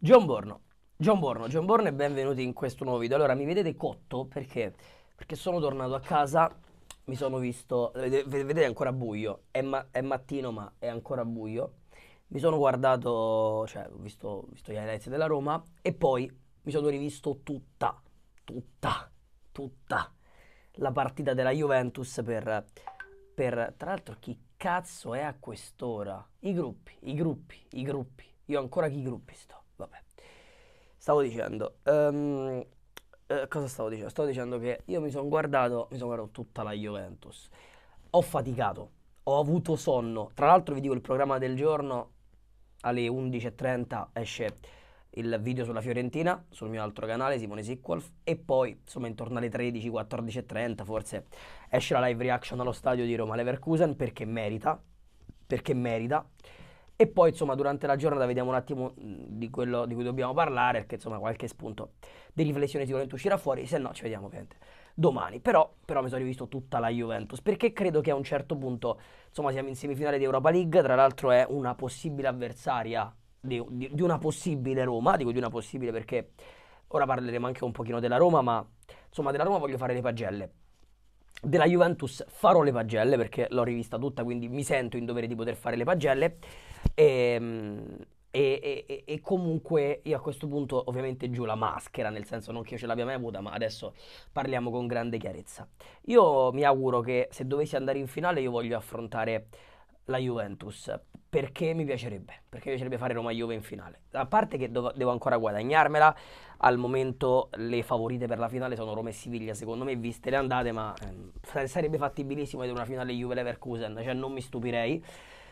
John Borno. John Borno, John Borno e benvenuti in questo nuovo video. Allora, mi vedete cotto perché? Perché sono tornato a casa, mi sono visto, vedete è ancora buio, è, ma, è mattino ma è ancora buio. Mi sono guardato, cioè ho visto, visto gli highlights della Roma e poi mi sono rivisto tutta, tutta, tutta la partita della Juventus per, per tra l'altro chi cazzo è a quest'ora? I gruppi, i gruppi, i gruppi. Io ancora chi gruppi sto. Stavo dicendo, um, eh, cosa stavo dicendo? Stavo dicendo che io mi sono guardato, mi sono guardato tutta la Juventus. Ho faticato, ho avuto sonno. Tra l'altro vi dico il programma del giorno alle 11.30 esce il video sulla Fiorentina sul mio altro canale Simone Sicquolf e poi insomma intorno alle 13, 14.30 forse esce la live reaction allo stadio di Roma Leverkusen perché merita, perché merita. E poi, insomma, durante la giornata vediamo un attimo di quello di cui dobbiamo parlare, perché insomma qualche spunto di riflessione sicuramente uscirà fuori, se no ci vediamo ovviamente domani. Però, però mi sono rivisto tutta la Juventus, perché credo che a un certo punto, insomma, siamo in semifinale di Europa League, tra l'altro è una possibile avversaria di, di, di una possibile Roma, dico di una possibile perché ora parleremo anche un pochino della Roma, ma insomma della Roma voglio fare le pagelle della Juventus farò le pagelle perché l'ho rivista tutta, quindi mi sento in dovere di poter fare le pagelle. Ehm, e, e, e, e, comunque io a questo punto ovviamente giù la maschera, nel senso non che io ce l'abbia mai avuta, ma adesso parliamo con grande chiarezza. Io mi auguro che se dovessi andare in finale io voglio affrontare la Juventus, perché mi piacerebbe, perché mi piacerebbe fare Roma-Juve in finale. A parte che do- devo ancora guadagnarmela, al momento le favorite per la finale sono Roma e Siviglia, secondo me, viste le andate, ma ehm, sarebbe fattibilissimo vedere una finale Juve-Leverkusen, cioè non mi stupirei.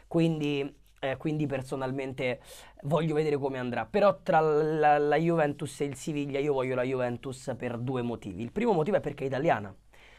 Quindi eh, quindi personalmente voglio vedere come andrà. Però tra la, la, Juventus e il Siviglia io voglio la Juventus per due motivi. Il primo motivo è perché è italiana.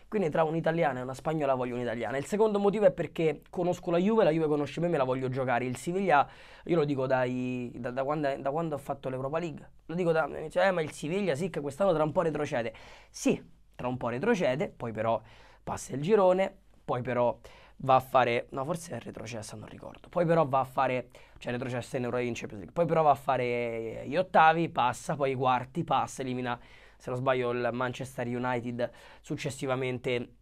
Quindi tra un'italiana e una spagnola voglio un'italiana. Il secondo motivo è perché conosco la Juve, la Juve conosce me, e me la voglio giocare. Il Siviglia, io lo dico dai, da, da, quando, da, quando, ho fatto l'Europa League. Lo dico da... Cioè, eh, ma il Siviglia sì che quest'anno tra un po' retrocede. Sì, tra un po' retrocede, poi però passa il girone, poi però va a fare, no forse è retrocessa, non ricordo, poi però va a fare, cioè retrocessa in Euro in Champions League, poi però va a fare gli ottavi, passa, poi i quarti, passa, elimina, se non sbaglio, il Manchester United successivamente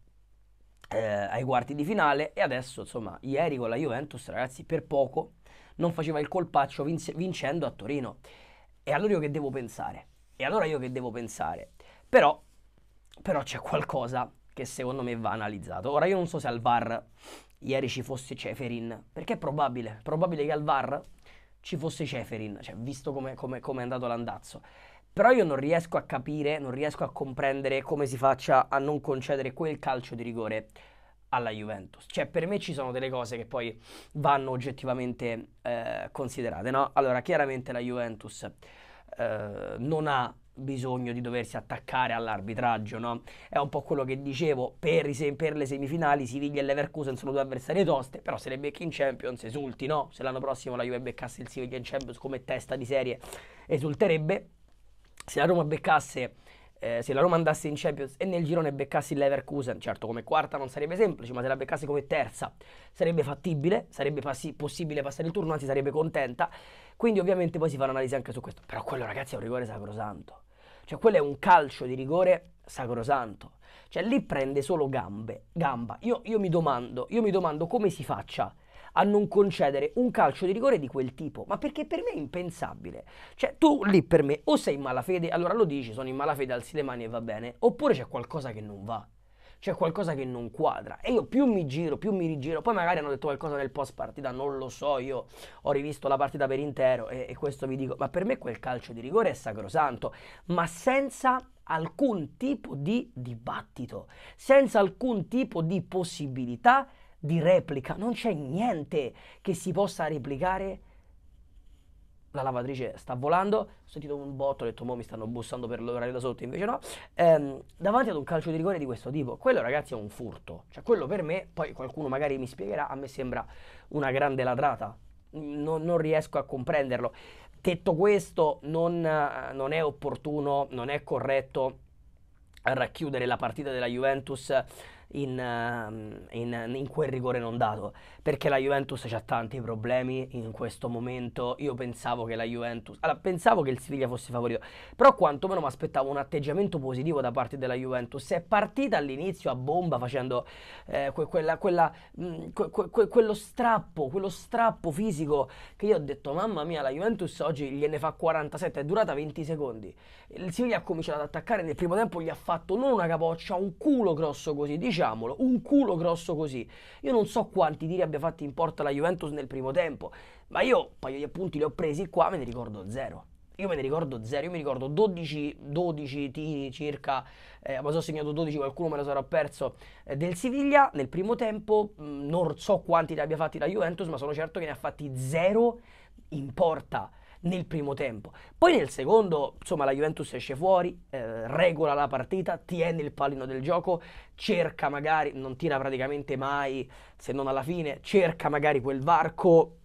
eh, ai quarti di finale e adesso insomma ieri con la Juventus ragazzi per poco non faceva il colpaccio vince- vincendo a Torino e allora io che devo pensare? E allora io che devo pensare? Però, però c'è qualcosa che secondo me va analizzato. Ora io non so se al VAR ieri ci fosse Ceferin, perché è probabile, probabile che al VAR ci fosse Ceferin, cioè visto come, come, come è andato l'andazzo. Però io non riesco a capire, non riesco a comprendere come si faccia a non concedere quel calcio di rigore alla Juventus. Cioè, per me ci sono delle cose che poi vanno oggettivamente eh, considerate, no? Allora, chiaramente la Juventus eh, non ha bisogno di doversi attaccare all'arbitraggio, no? È un po' quello che dicevo, per, per le semifinali Siviglia e Leverkusen sono due avversarie toste, però se le becchi in Champions esulti, no? Se l'anno prossimo la Juve beccasse il Siviglia in Champions come testa di serie esulterebbe, se la Roma beccasse... Eh, se la Roma andasse in Champions e nel girone beccassi il Leverkusen, certo come quarta non sarebbe semplice, ma se la beccasse come terza sarebbe fattibile, sarebbe passi- possibile passare il turno, anzi sarebbe contenta. Quindi ovviamente poi si fa un'analisi anche su questo. Però quello ragazzi è un rigore sacrosanto. Cioè, quello è un calcio di rigore sacrosanto. Cioè, lì prende solo gambe, gamba. Io, io, mi domando, io mi domando come si faccia a non concedere un calcio di rigore di quel tipo, ma perché per me è impensabile. Cioè, tu lì per me o sei in malafede, allora lo dici, sono in malafede, alzi le mani e va bene, oppure c'è qualcosa che non va c'è qualcosa che non quadra. E io più mi giro, più mi rigiro, poi magari hanno detto qualcosa nel post partita, non lo so, io ho rivisto la partita per intero e, e questo vi dico, ma per me quel calcio di rigore è sacrosanto, ma senza alcun tipo di dibattito, senza alcun tipo di possibilità di replica, non c'è niente che si possa replicare la lavatrice sta volando, ho sentito un botto, ho detto mo mi stanno bussando per l'orario da sotto, invece no, ehm, davanti ad un calcio di rigore di questo tipo, quello ragazzi è un furto, cioè quello per me, poi qualcuno magari mi spiegherà, a me sembra una grande ladrata, non, non riesco a comprenderlo. Detto questo, non, non è opportuno, non è corretto racchiudere la partita della Juventus in, ehm, in, in, quel rigore non dato, perché la Juventus ha tanti problemi in questo momento, io pensavo che la Juventus, allora pensavo che il Siviglia fosse favorito, però quantomeno mi aspettavo un atteggiamento positivo da parte della Juventus, è partita all'inizio a bomba facendo eh, que- quella, quella, mh, mm, que- que- quello strappo, quello strappo fisico che io ho detto mamma mia la Juventus oggi gliene fa 47, è durata 20 secondi, il Siviglia ha cominciato ad attaccare nel primo tempo gli ha fatto non una capoccia, un culo grosso così, dice diciamolo, un culo grosso così. Io non so quanti tiri abbia fatti in porta la Juventus nel primo tempo, ma io un paio di appunti li ho presi qua, me ne ricordo zero. Io me ne ricordo zero, io mi ricordo 12, 12 tiri circa, eh, ma so segnato 12, qualcuno me lo sarà perso, eh, del Siviglia nel primo tempo, mh, mm, non so quanti ne abbia fatti la Juventus, ma sono certo che ne ha fatti zero in porta nel primo tempo. Poi nel secondo, insomma, la Juventus esce fuori, eh, regola la partita, tiene il pallino del gioco, cerca magari, non tira praticamente mai, se non alla fine, cerca magari quel varco,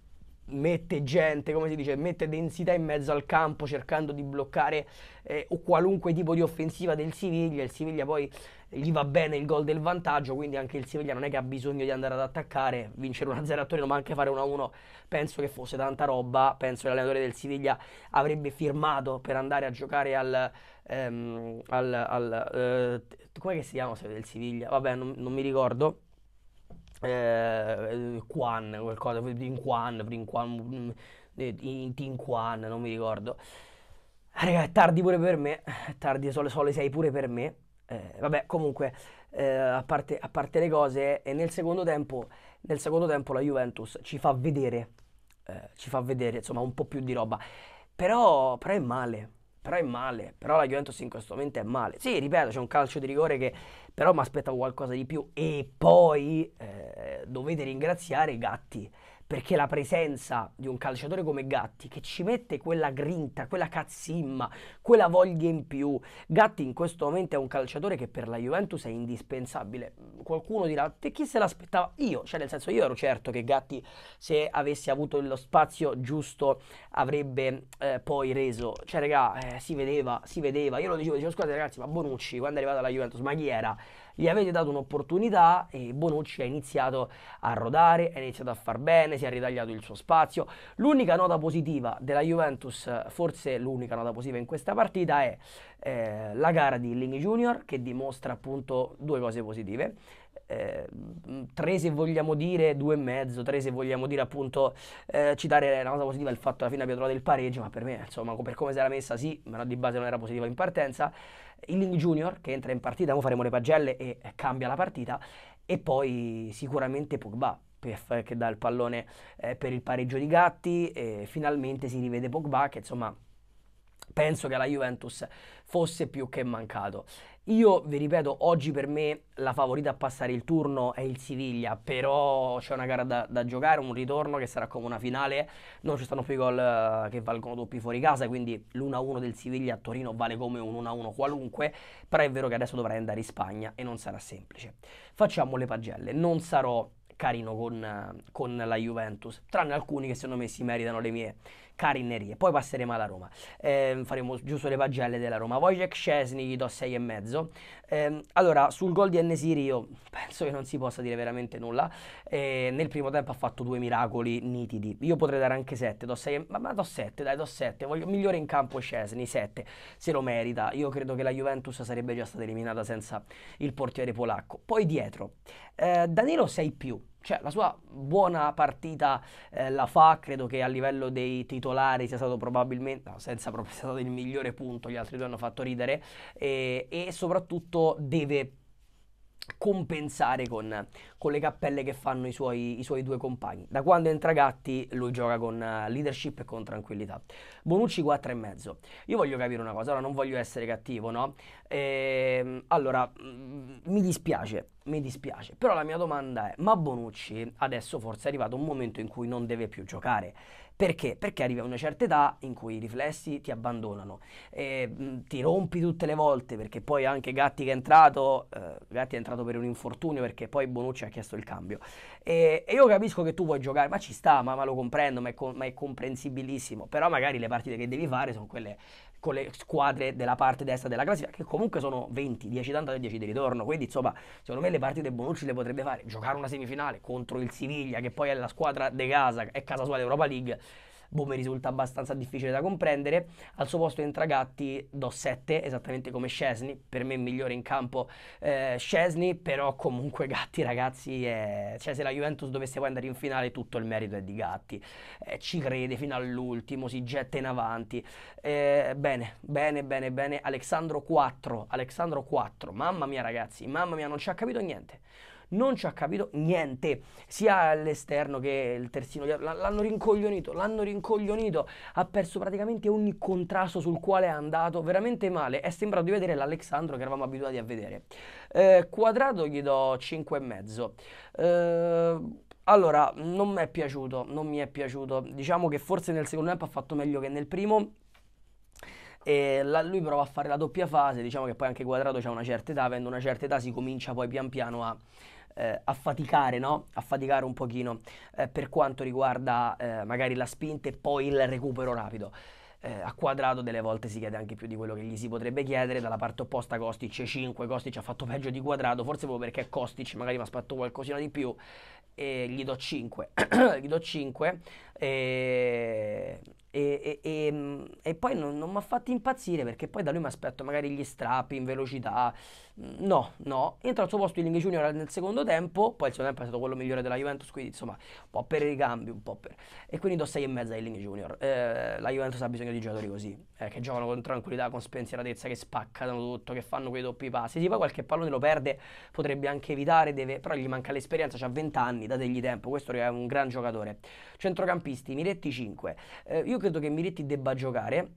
mette gente, come si dice, mette densità in mezzo al campo cercando di bloccare eh, qualunque tipo di offensiva del Siviglia, il Siviglia poi gli va bene il gol del vantaggio, quindi anche il Siviglia non è che ha bisogno di andare ad attaccare, vincere 1-0 a Torino, ma anche fare 1-1 penso che fosse tanta roba, penso che l'allenatore del Siviglia avrebbe firmato per andare a giocare al... Ehm, al, al eh, come si chiama del Siviglia? Vabbè, non, non mi ricordo. Eh, Quan, qualcosa, in Quan, in mm, eh, Quan, non mi ricordo. Raga, è tardi pure per me, è tardi, sono le 6 pure per me. Eh, vabbè, comunque, eh, a, parte, a, parte, le cose, nel secondo, tempo, nel secondo tempo la Juventus ci fa vedere, eh, ci fa vedere, insomma, un po' più di roba. Però, però è male, però è male, però la Juventus in questo momento è male. Sì, ripeto, c'è un calcio di rigore che però mi aspettavo qualcosa di più e poi eh, dovete ringraziare i gatti perché la presenza di un calciatore come Gatti che ci mette quella grinta, quella cazzimma, quella voglia in più. Gatti in questo momento è un calciatore che per la Juventus è indispensabile. Qualcuno dirà "Te chi se l'aspettava? Io, cioè nel senso io ero certo che Gatti se avesse avuto lo spazio giusto avrebbe eh, poi reso. Cioè raga, eh, si vedeva, si vedeva. Io lo dicevo, dicevo scusate ragazzi, ma Bonucci quando è arrivato alla Juventus, ma chi era? gli avete dato un'opportunità e Bonucci ha iniziato a rodare, ha iniziato a far bene, si è ritagliato il suo spazio. L'unica nota positiva della Juventus, forse l'unica nota positiva in questa partita, è eh, la gara di Linghi Junior che dimostra appunto due cose positive eh, tre se vogliamo dire due e mezzo, tre se vogliamo dire appunto eh, citare la cosa positiva il fatto che alla fine abbia trovato il pareggio, ma per me insomma per come si era messa sì, ma di base non era positiva in partenza, il Ling Junior che entra in partita, ora faremo le pagelle e eh, cambia la partita e poi sicuramente Pogba che dà il pallone eh, per il pareggio di Gatti e finalmente si rivede Pogba che insomma penso che alla Juventus fosse più che mancato. Io vi ripeto, oggi per me la favorita a passare il turno è il Siviglia, però c'è una gara da, da giocare, un ritorno che sarà come una finale, non ci stanno più i gol eh, che valgono doppi fuori casa, quindi l'1-1 del Siviglia a Torino vale come un 1-1 qualunque, però è vero che adesso dovrai andare in Spagna e non sarà semplice. Facciamo le pagelle, non sarò carino con, eh, con la Juventus, tranne alcuni che secondo me si meritano le mie e Poi passeremo alla Roma. Eh, faremo giusto le pagelle della Roma. Wojciech Scesni gli do 6,5. Eh, allora, sul gol di Enesiri io penso che non si possa dire veramente nulla. Eh, nel primo tempo ha fatto due miracoli nitidi. Io potrei dare anche 7, do 6, ma, ma do 7, dai, do 7. Voglio, migliore in campo Scesni, 7. Se lo merita. Io credo che la Juventus sarebbe già stata eliminata senza il portiere polacco. Poi dietro, eh, Danilo 6 più cioè, la sua buona partita eh, la fa, credo che a livello dei titolari sia stato probabilmente, no, senza proprio sia stato il migliore punto, gli altri due hanno fatto ridere e, e soprattutto deve compensare con, con, le cappelle che fanno i suoi, i suoi, due compagni. Da quando entra Gatti lui gioca con eh, leadership e con tranquillità. Bonucci 4,5. Io voglio capire una cosa, ora non voglio essere cattivo, no? Ehm, allora, mi dispiace, mi dispiace, però la mia domanda è, ma Bonucci adesso forse è arrivato un momento in cui non deve più giocare. Perché? Perché arrivi a una certa età in cui i riflessi ti abbandonano, e, ehm, ti rompi tutte le volte, perché poi anche Gatti che è entrato, eh, Gatti è entrato per un infortunio, perché poi Bonucci ha chiesto il cambio. E, e io capisco che tu vuoi giocare, ma ci sta, ma, ma lo comprendo, ma è, co- ma è comprensibilissimo, però magari le partite che devi fare sono quelle con le squadre della parte destra della classifica, che comunque sono 20, 10 d'andata e 10 di ritorno. Quindi, insomma, secondo me le partite Bonucci le potrebbe fare. Giocare una semifinale contro il Siviglia, che poi è la squadra de casa, è casa sua dell'Europa League boh, mi risulta abbastanza difficile da comprendere. Al suo posto entra Gatti, do 7, esattamente come Scesni, per me migliore in campo eh, Scesni, però comunque Gatti ragazzi, è... cioè se la Juventus dovesse poi andare in finale tutto il merito è di Gatti, eh, ci crede fino all'ultimo, si getta in avanti, eh, bene, bene, bene, bene, Alexandro 4, Alexandro 4, mamma mia ragazzi, mamma mia non ci ha capito niente non ci ha capito niente, sia all'esterno che il terzino, l'hanno rincoglionito, l'hanno rincoglionito, ha perso praticamente ogni contrasto sul quale è andato veramente male, è sembrato di vedere l'Alexandro che eravamo abituati a vedere. Eh, quadrato gli do 5,5. Eh, allora, non mi è piaciuto, non mi è piaciuto. Diciamo che forse nel secondo tempo ha fatto meglio che nel primo e la, lui prova a fare la doppia fase, diciamo che poi anche Quadrato ha una certa età, avendo una certa età si comincia poi pian piano a, eh, a faticare, no? a un pochino eh, per quanto riguarda eh, magari la spinta e poi il recupero rapido. Eh, a quadrato delle volte si chiede anche più di quello che gli si potrebbe chiedere, dalla parte opposta Kostic 5, Kostic ha fatto peggio di quadrato, forse proprio perché Kostic magari mi ha fatto qualcosina di più e gli do 5, gli do 5 e, e, e, e mm, poi non, non mi ha fatto impazzire perché poi da lui mi aspetto magari gli strappi in velocità. Mm, no, no. Entra al suo posto Iling Junior nel secondo tempo. Poi il secondo tempo è stato quello migliore della Juventus. Quindi insomma, un po' per i ricambi, un po' per. E quindi do 6,5 a Iling Junior. Eh, la Juventus ha bisogno di giocatori così, eh, che giocano con tranquillità, con spensieratezza, che spaccano tutto, che fanno quei doppi passi. Sì, poi qualche pallone lo perde, potrebbe anche evitare, deve... però gli manca l'esperienza. Ha 20 anni, dategli tempo. Questo è un gran giocatore. Centrocampista centrocampisti, Miretti 5. Eh, io credo che Miretti debba giocare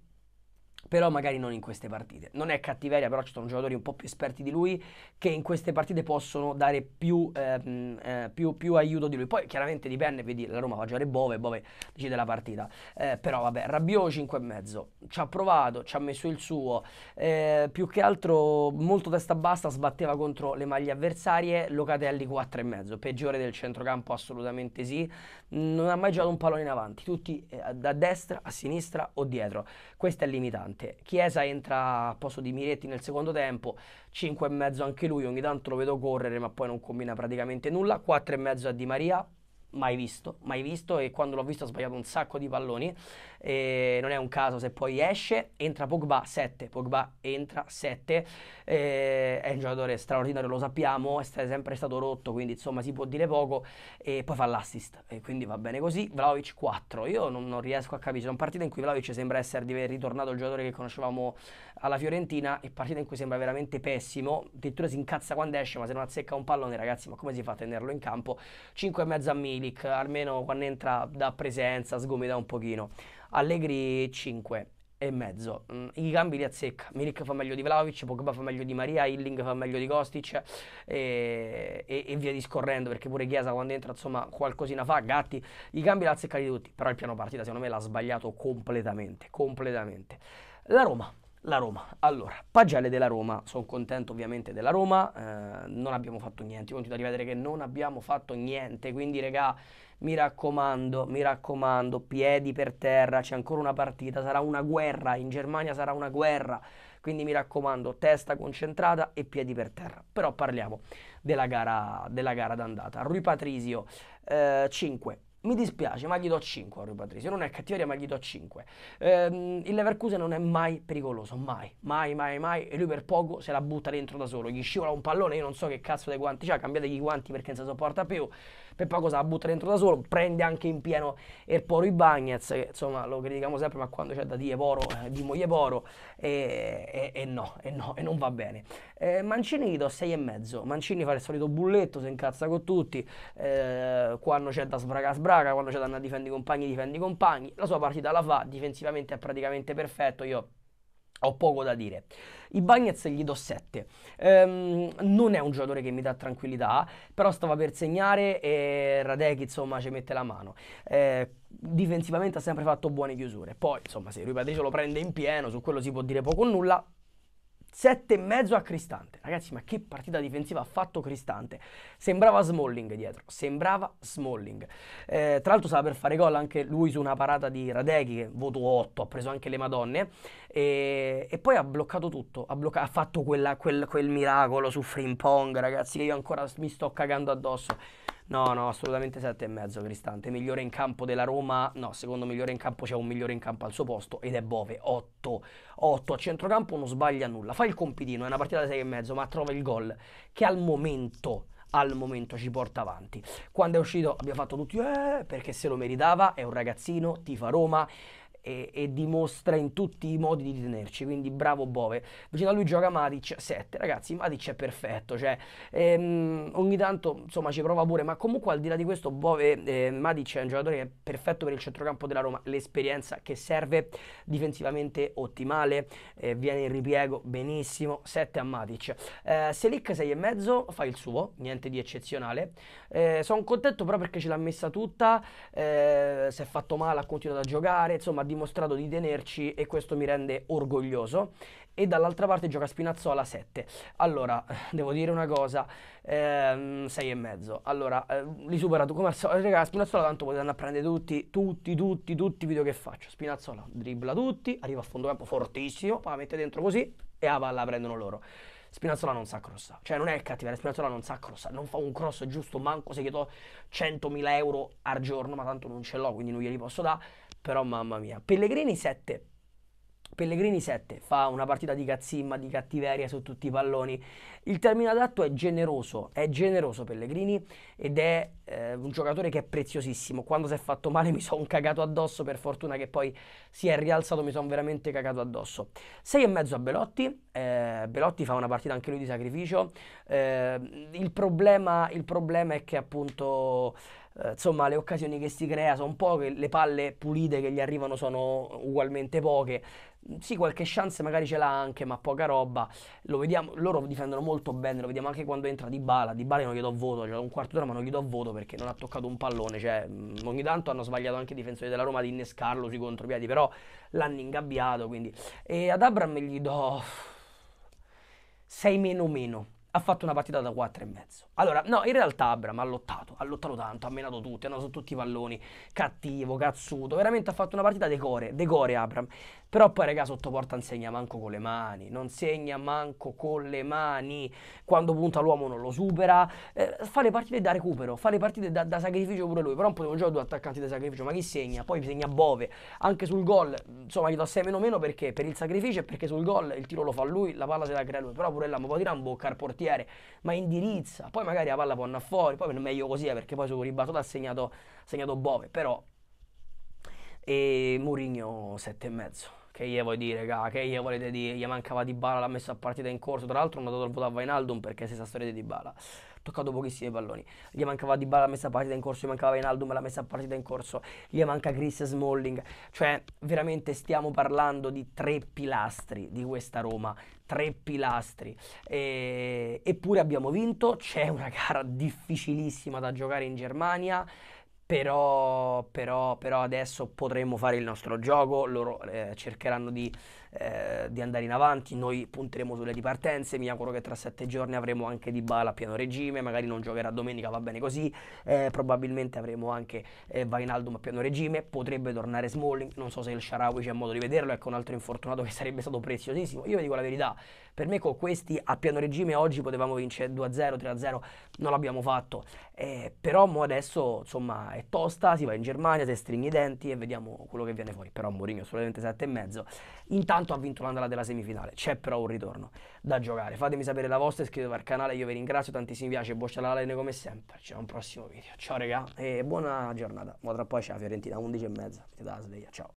però magari non in queste partite. Non è cattiveria, però ci sono giocatori un po' più esperti di lui che in queste partite possono dare più, ehm, eh, più, più aiuto di lui. Poi chiaramente dipende, vedi, la Roma fa giocare Bove, Bove decide la partita. Eh, però vabbè, Rabiot 5,5, ci ha provato, ci ha messo il suo, eh, più che altro molto testa bassa, sbatteva contro le maglie avversarie, Locatelli 4,5, peggiore del centrocampo assolutamente sì, non ha mai giocato un pallone in avanti, tutti eh, da destra, a sinistra o dietro. Questo è limitante. Chiesa entra a posto di Miretti nel secondo tempo, 5 e mezzo anche lui, ogni tanto lo vedo correre, ma poi non combina praticamente nulla. 4 e mezzo a Di Maria, mai visto, mai visto e quando l'ho visto ha sbagliato un sacco di palloni. E non è un caso se poi esce, entra Pogba 7, Pogba entra 7, e è un giocatore straordinario, lo sappiamo, è sempre stato rotto, quindi insomma si può dire poco e poi fa l'assist e quindi va bene così. Vlaovic 4, io non, non riesco a capire, sono partita in cui Vlaovic sembra essere di aver ritornato il giocatore che conoscevamo alla Fiorentina e partita in cui sembra veramente pessimo, addirittura si incazza quando esce ma se non azzecca un pallone ragazzi ma come si fa a tenerlo in campo? 5,5 a mili Milik almeno quando entra da presenza sgomita un pochino. Allegri 5 e mezzo. Mm, I cambi li azzecca. Milik fa meglio di Vlaovic, Pogba fa meglio di Maria, Illing fa meglio di Kostic e, e, e, via discorrendo, perché pure Chiesa quando entra, insomma, qualcosina fa, Gatti, i cambi li di tutti, però il piano partita secondo me l'ha sbagliato completamente, completamente. La Roma la Roma. Allora, pagelle della Roma, sono contento ovviamente della Roma, eh, non abbiamo fatto niente, io continuo a rivedere che non abbiamo fatto niente, quindi regà mi raccomando, mi raccomando, piedi per terra, c'è ancora una partita, sarà una guerra, in Germania sarà una guerra, quindi mi raccomando, testa concentrata e piedi per terra. Però parliamo della gara, della gara d'andata. Rui Patrisio, eh, 5. Mi dispiace, ma gli do 5 a Rui Patrizio. Non è cattiveria, ma gli do 5. Ehm, il Leverkusen non è mai pericoloso, mai, mai, mai, mai. E lui per poco se la butta dentro da solo. Gli scivola un pallone, io non so che cazzo dei guanti c'ha, cambiate i guanti perché non si sopporta più per poi cosa la butta dentro da solo, prende anche in pieno Erporo Ibagnez, che insomma lo critichiamo sempre, ma quando c'è da dire Poro, eh, dimmo Poro, e, e, e, no, e no, e non va bene. Eh, Mancini gli do 6,5, Mancini fa il solito bulletto, si incazza con tutti, eh, quando c'è da sbraga sbraga, quando c'è da andare a difendere i compagni, difendi i compagni, la sua partita la fa, difensivamente è praticamente perfetto, io ho poco da dire. I Bagnets gli do 7. Ehm, non è un giocatore che mi dà tranquillità, però stava per segnare e Radek insomma ci mette la mano. Eh, difensivamente ha sempre fatto buone chiusure. Poi insomma se Rui Patricio lo prende in pieno, su quello si può dire poco o nulla, e mezzo a Cristante. Ragazzi, ma che partita difensiva ha fatto Cristante? Sembrava Smalling dietro, sembrava Smalling. Eh, tra l'altro stava per fare gol anche lui su una parata di Radeghi, voto 8, ha preso anche le Madonne. E, e poi ha bloccato tutto, ha, blocca- ha fatto quella, quel, quel miracolo su Frimpong, ragazzi, che io ancora mi sto cagando addosso. No, no, assolutamente e 7,5 Cristante. Migliore in campo della Roma, no, secondo migliore in campo c'è un migliore in campo al suo posto ed è Bove, 8. 8 a centrocampo non sbaglia nulla, fa il compitino, è una partita da e mezzo, ma trova il gol che al momento al momento ci porta avanti. Quando è uscito abbiamo fatto tutti eh, perché se lo meritava, è un ragazzino, tifa Roma, e, e, dimostra in tutti i modi di tenerci, quindi bravo Bove. Vicino a lui gioca Matic 7, ragazzi, Matic è perfetto, cioè, ehm, ogni tanto insomma ci prova pure, ma comunque al di là di questo Bove, eh, Matic è un giocatore che è perfetto per il centrocampo della Roma, l'esperienza che serve difensivamente ottimale, eh, viene in ripiego benissimo, 7 a Matic. Eh, Selic 6,5 fa il suo, niente di eccezionale, eh, sono contento però perché ce l'ha messa tutta, eh, si è fatto male, ha continuato a giocare, insomma dimostrato di tenerci e questo mi rende orgoglioso. E dall'altra parte gioca Spinazzola 7. Allora, eh, devo dire una cosa, 6 ehm, e mezzo. Allora, eh, li supera come al solito, raga, Spinazzola tanto potete andare a prendere tutti, tutti, tutti, tutti i video che faccio. Spinazzola dribbla tutti, arriva a fondo campo fortissimo, la mette dentro così e la palla la prendono loro. Spinazzola non sa crossa, cioè non è cattiveria, Spinazzola non sa crossa, non fa un cross giusto, manco se gli do 100.000 euro al giorno, ma tanto non ce l'ho, quindi non glieli posso dare però mamma mia. Pellegrini 7. Pellegrini 7 fa una partita di cazzimma, di cattiveria su tutti i palloni. Il termine adatto è generoso, è generoso Pellegrini ed è eh, un giocatore che è preziosissimo. Quando si è fatto male mi sono cagato addosso, per fortuna che poi si è rialzato, mi sono veramente cagato addosso. 6,5 a Belotti, eh, Belotti fa una partita anche lui di sacrificio. Eh, il, problema, il, problema, è che appunto eh, insomma le occasioni che si crea sono poche, le palle pulite che gli arrivano sono ugualmente poche. Sì, qualche chance magari ce l'ha anche, ma poca roba. Lo vediamo, loro difendono molto bene, lo vediamo anche quando entra Di Bala. Di Bala non gli do voto, cioè un quarto d'ora ma non gli do voto perché non ha toccato un pallone. Cioè, mm, ogni tanto hanno sbagliato anche i difensori della Roma di innescarlo sui contropiedi, però l'hanno ingabbiato. Quindi. E ad Abram gli do sei menomeno. ha fatto una partita da 4 e mezzo. Allora, no, in realtà Abram ha lottato, ha lottato tanto, ha menato tutti, hanno su tutti i palloni, cattivo, cazzuto, veramente ha fatto una partita decore, decore Abram. Però poi, raga, sotto porta non segna manco con le mani, non segna manco con le mani, quando punta l'uomo non lo supera, eh, fa le partite da recupero, fa le partite da, da sacrificio pure lui, però non potevo giocare due attaccanti da sacrificio, ma chi segna? Poi segna Bove, anche sul gol, insomma, gli do 6 meno meno perché per il sacrificio e perché sul gol il tiro lo fa lui, la palla se la crea lui, però pure là, ma può tirare un bocca al portiere portiere, ma indirizza, poi magari la palla può andare fuori, poi meglio così eh, perché poi su ribattuta ha segnato, segnato Bove, però e Mourinho 7,5. Che gli vuoi dire, raga? Che gli volete dire? Gli mancava Di Bala, l'ha messo a partita in corso. Tra l'altro, non ha dato il voto a Vainaldum perché se sa storia di Di Bala. Ha toccato pochissimi palloni. Gli mancava Di Bala, l'ha messa a partita in corso. Gli mancava Vainaldum, l'ha messa a partita in corso. Gli manca Chris Smalling. Cioè, veramente stiamo parlando di tre pilastri di questa Roma. Tre pilastri. E... Eppure abbiamo vinto. C'è una gara difficilissima da giocare in Germania. Però, però, però, adesso potremo fare il nostro gioco, loro eh, cercheranno di, eh, di, andare in avanti, noi punteremo sulle ripartenze, mi auguro che tra sette giorni avremo anche Di Bala a pieno regime, magari non giocherà domenica, va bene così, eh, probabilmente avremo anche eh, Vainaldum a pieno regime, potrebbe tornare Smalling, non so se il Sharawi c'è modo di vederlo, ecco un altro infortunato che sarebbe stato preziosissimo, io vi dico la verità, per me con questi a pieno regime oggi potevamo vincere 2-0, 3-0, non l'abbiamo fatto, eh, però mo adesso insomma è tosta, si va in Germania, si stringe i denti e vediamo quello che viene fuori. Però Mourinho solamente 7 e mezzo. Intanto ha vinto l'andala della semifinale, c'è però un ritorno da giocare. Fatemi sapere la vostra, iscrivetevi al canale, io vi ringrazio, tantissimi piace, boccia la like come sempre. Ci vediamo un prossimo video. Ciao regà e buona giornata. Ma tra poi c'è la Fiorentina 11 e mezza, dà la sveglia, ciao.